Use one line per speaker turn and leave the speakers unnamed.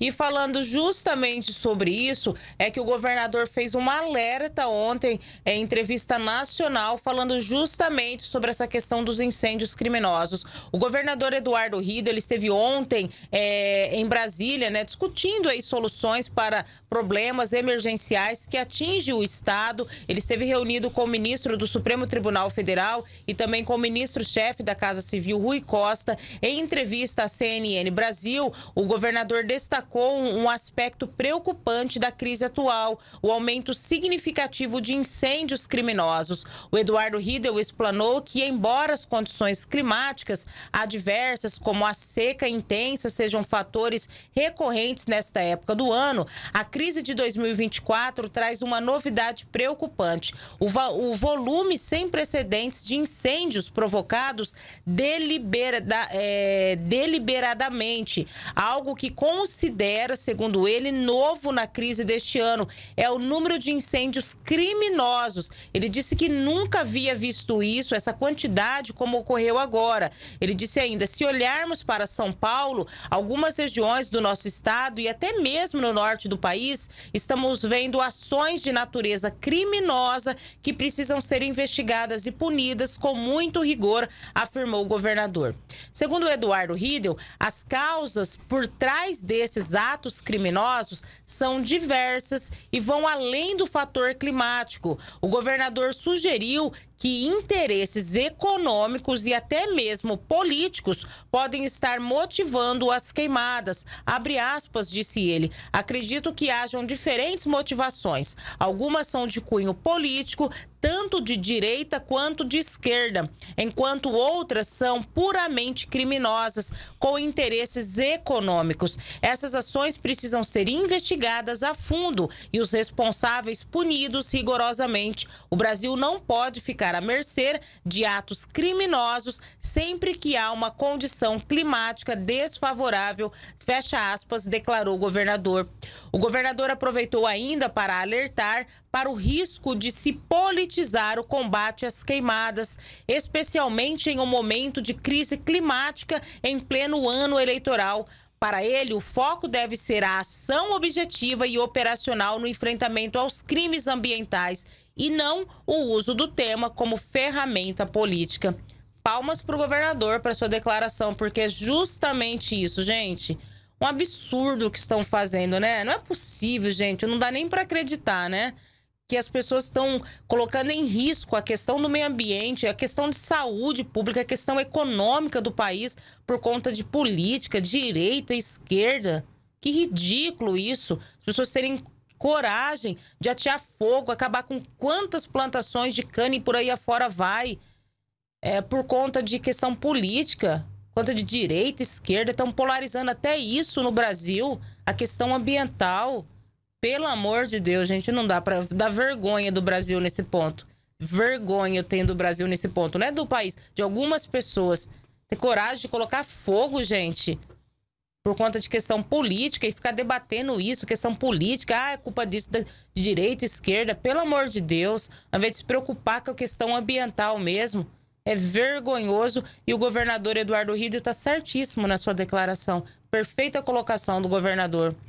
E falando justamente sobre isso, é que o governador fez uma alerta ontem em entrevista nacional falando justamente sobre essa questão dos incêndios criminosos. O governador Eduardo Rido, ele esteve ontem é, em Brasília, né, discutindo aí soluções para problemas emergenciais que atingem o Estado. Ele esteve reunido com o ministro do Supremo Tribunal Federal e também com o ministro-chefe da Casa Civil, Rui Costa. Em entrevista à CNN Brasil, o governador destacou destacou um aspecto preocupante da crise atual, o aumento significativo de incêndios criminosos. O Eduardo Riedel explanou que, embora as condições climáticas adversas, como a seca intensa, sejam fatores recorrentes nesta época do ano, a crise de 2024 traz uma novidade preocupante: o, o volume sem precedentes de incêndios provocados delibera é, deliberadamente, algo que, considera considera, segundo ele, novo na crise deste ano. É o número de incêndios criminosos. Ele disse que nunca havia visto isso, essa quantidade, como ocorreu agora. Ele disse ainda: se olharmos para São Paulo, algumas regiões do nosso estado e até mesmo no norte do país, estamos vendo ações de natureza criminosa que precisam ser investigadas e punidas com muito rigor, afirmou o governador. Segundo Eduardo Riedel, as causas por trás desses dos atos criminosos são diversas e vão além do fator climático. O governador sugeriu que interesses econômicos e até mesmo políticos podem estar motivando as queimadas. Abre aspas, disse ele. Acredito que hajam diferentes motivações. Algumas são de cunho político, tanto de direita quanto de esquerda, enquanto outras são puramente criminosas, com interesses econômicos. Essas ações precisam ser investigadas a fundo e os responsáveis punidos rigorosamente. O Brasil não pode ficar à mercê de atos criminosos sempre que há uma condição climática desfavorável, fecha aspas, declarou o governador. O governador aproveitou ainda para alertar para o risco de se politizar o combate às queimadas, especialmente em um momento de crise climática em pleno ano eleitoral. Para ele, o foco deve ser a ação objetiva e operacional no enfrentamento aos crimes ambientais e não o uso do tema como ferramenta política. Palmas para o governador para sua declaração, porque é justamente isso, gente. Um absurdo o que estão fazendo, né? Não é possível, gente. Não dá nem para acreditar, né? que as pessoas estão colocando em risco a questão do meio ambiente, a questão de saúde pública, a questão econômica do país por conta de política, direita, esquerda. Que ridículo isso. As pessoas terem coragem de atear fogo, acabar com quantas plantações de cana e por aí afora vai é, por conta de questão política, conta de direita, esquerda, estão polarizando até isso no Brasil, a questão ambiental. Pelo amor de Deus, gente, não dá para dar vergonha do Brasil nesse ponto. Vergonha tem do Brasil nesse ponto, não é do país, de algumas pessoas ter coragem de colocar fogo, gente, por conta de questão política e ficar debatendo isso, questão política, ah, é culpa disso de direita, esquerda, pelo amor de Deus, ao invés de se preocupar com a questão ambiental mesmo. É vergonhoso e o governador Eduardo Rídio está certíssimo na sua declaração. Perfeita colocação do governador.